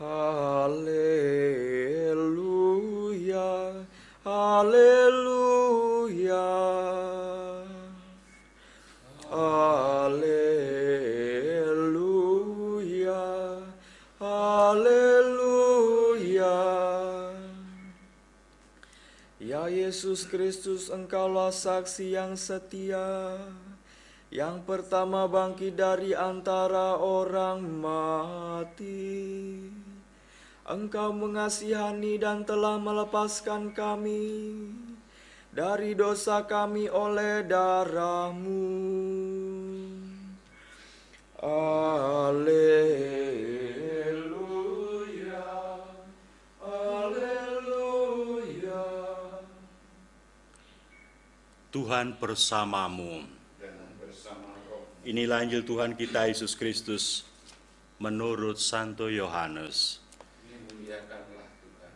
Haleluya, haleluya, haleluya, haleluya. Ya Yesus Kristus, Engkaulah saksi yang setia, yang pertama bangkit dari antara orang mati. Engkau mengasihani dan telah melepaskan kami dari dosa kami oleh darahmu. Haleluya, haleluya. Tuhan bersamamu. Inilah Injil Tuhan kita Yesus Kristus menurut Santo Yohanes muliakanlah Tuhan.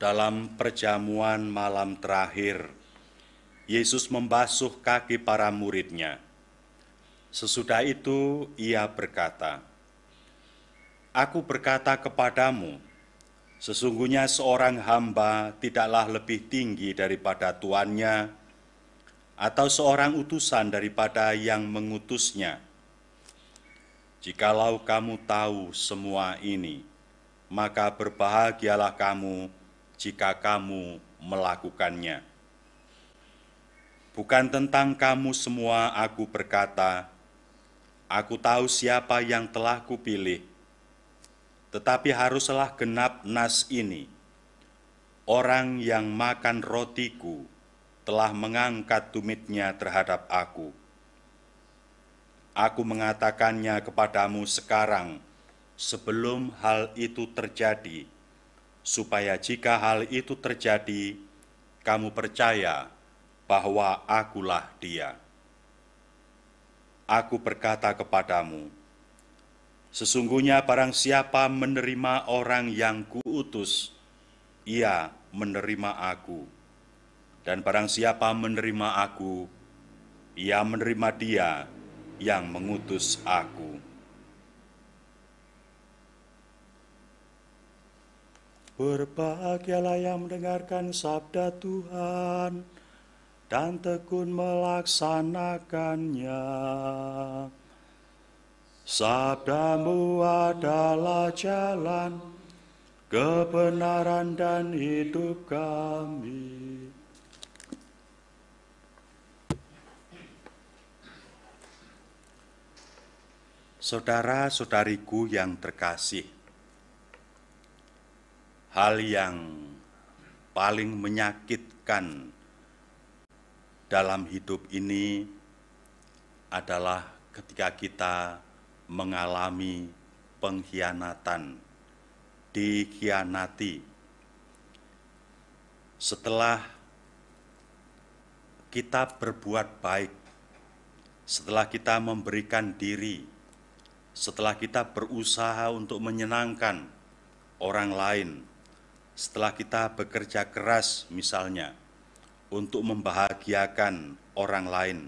Dalam perjamuan malam terakhir, Yesus membasuh kaki para muridnya. Sesudah itu ia berkata, Aku berkata kepadamu, sesungguhnya seorang hamba tidaklah lebih tinggi daripada tuannya, atau seorang utusan daripada yang mengutusnya. Jikalau kamu tahu semua ini, maka berbahagialah kamu jika kamu melakukannya. Bukan tentang kamu semua aku berkata, aku tahu siapa yang telah kupilih, tetapi haruslah genap nas ini. Orang yang makan rotiku telah mengangkat tumitnya terhadap aku.' Aku mengatakannya kepadamu sekarang, sebelum hal itu terjadi, supaya jika hal itu terjadi, kamu percaya bahwa Akulah Dia. Aku berkata kepadamu, sesungguhnya barang siapa menerima orang yang kuutus, ia menerima Aku, dan barang siapa menerima Aku, ia menerima Dia yang mengutus aku. Berbahagialah yang mendengarkan sabda Tuhan dan tekun melaksanakannya. Sabdamu adalah jalan kebenaran dan hidup kami. Saudara-saudariku yang terkasih, hal yang paling menyakitkan dalam hidup ini adalah ketika kita mengalami pengkhianatan, dikhianati. Setelah kita berbuat baik, setelah kita memberikan diri, setelah kita berusaha untuk menyenangkan orang lain, setelah kita bekerja keras misalnya untuk membahagiakan orang lain,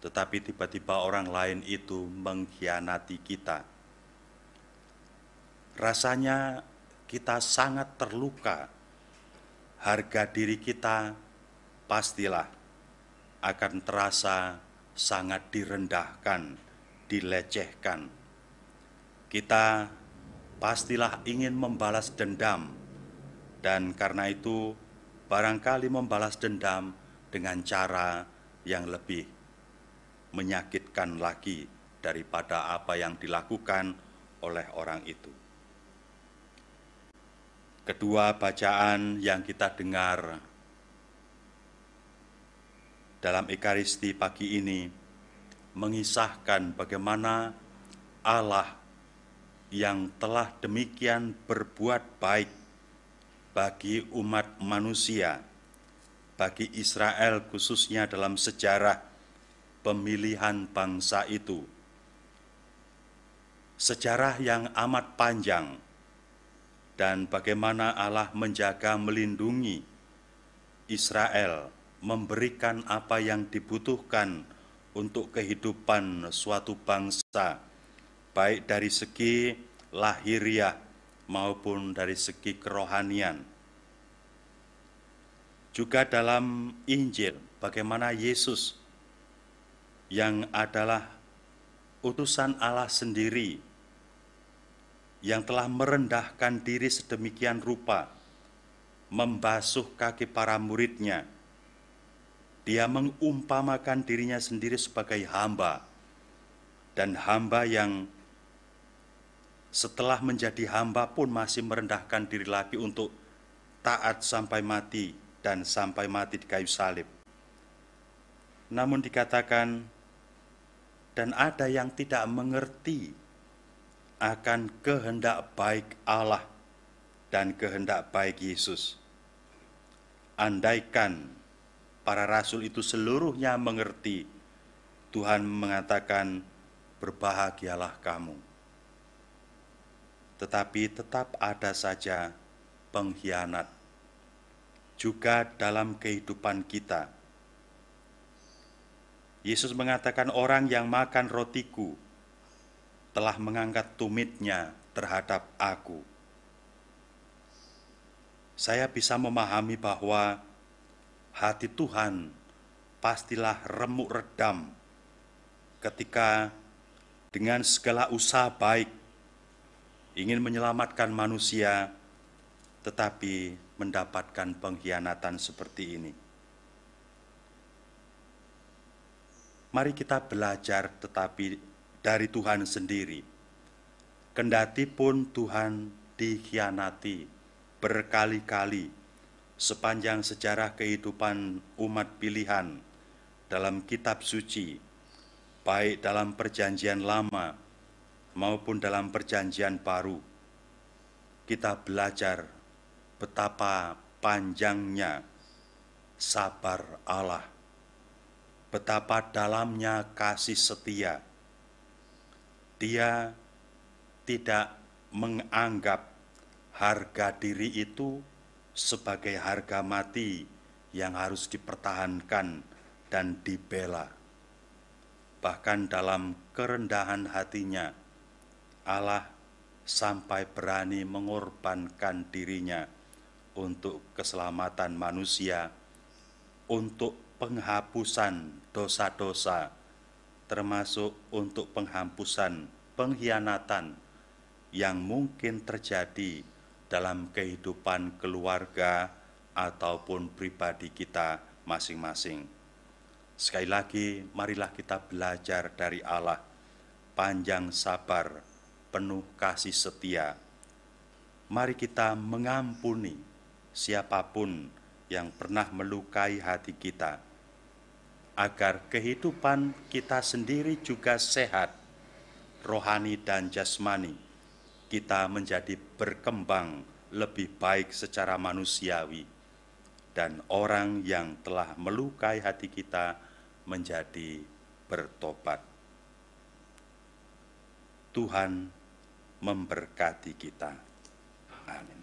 tetapi tiba-tiba orang lain itu mengkhianati kita. Rasanya kita sangat terluka. Harga diri kita pastilah akan terasa sangat direndahkan dilecehkan. Kita pastilah ingin membalas dendam, dan karena itu barangkali membalas dendam dengan cara yang lebih menyakitkan lagi daripada apa yang dilakukan oleh orang itu. Kedua bacaan yang kita dengar dalam Ekaristi pagi ini mengisahkan bagaimana Allah yang telah demikian berbuat baik bagi umat manusia, bagi Israel khususnya dalam sejarah pemilihan bangsa itu. Sejarah yang amat panjang dan bagaimana Allah menjaga melindungi Israel, memberikan apa yang dibutuhkan untuk kehidupan suatu bangsa, baik dari segi lahiriah maupun dari segi kerohanian. Juga dalam Injil, bagaimana Yesus yang adalah utusan Allah sendiri yang telah merendahkan diri sedemikian rupa, membasuh kaki para muridnya, dia mengumpamakan dirinya sendiri sebagai hamba dan hamba yang setelah menjadi hamba pun masih merendahkan diri lagi untuk taat sampai mati dan sampai mati di kayu salib. Namun dikatakan, dan ada yang tidak mengerti akan kehendak baik Allah dan kehendak baik Yesus. Andaikan para rasul itu seluruhnya mengerti. Tuhan mengatakan, "Berbahagialah kamu." Tetapi tetap ada saja pengkhianat juga dalam kehidupan kita. Yesus mengatakan, "Orang yang makan rotiku telah mengangkat tumitnya terhadap Aku." Saya bisa memahami bahwa hati Tuhan pastilah remuk redam ketika dengan segala usaha baik ingin menyelamatkan manusia tetapi mendapatkan pengkhianatan seperti ini. Mari kita belajar tetapi dari Tuhan sendiri. Kendati pun Tuhan dikhianati berkali-kali sepanjang sejarah kehidupan umat pilihan dalam kitab suci, baik dalam perjanjian lama maupun dalam perjanjian baru. Kita belajar betapa panjangnya sabar Allah, betapa dalamnya kasih setia. Dia tidak menganggap harga diri itu sebagai harga mati yang harus dipertahankan dan dibela. Bahkan dalam kerendahan hatinya, Allah sampai berani mengorbankan dirinya untuk keselamatan manusia, untuk penghapusan dosa-dosa, termasuk untuk penghapusan pengkhianatan yang mungkin terjadi dalam kehidupan keluarga ataupun pribadi kita masing-masing. Sekali lagi, marilah kita belajar dari Allah, panjang sabar, penuh kasih setia. Mari kita mengampuni siapapun yang pernah melukai hati kita, agar kehidupan kita sendiri juga sehat, rohani dan jasmani kita menjadi berkembang lebih baik secara manusiawi, dan orang yang telah melukai hati kita menjadi bertobat. Tuhan memberkati kita. Amin.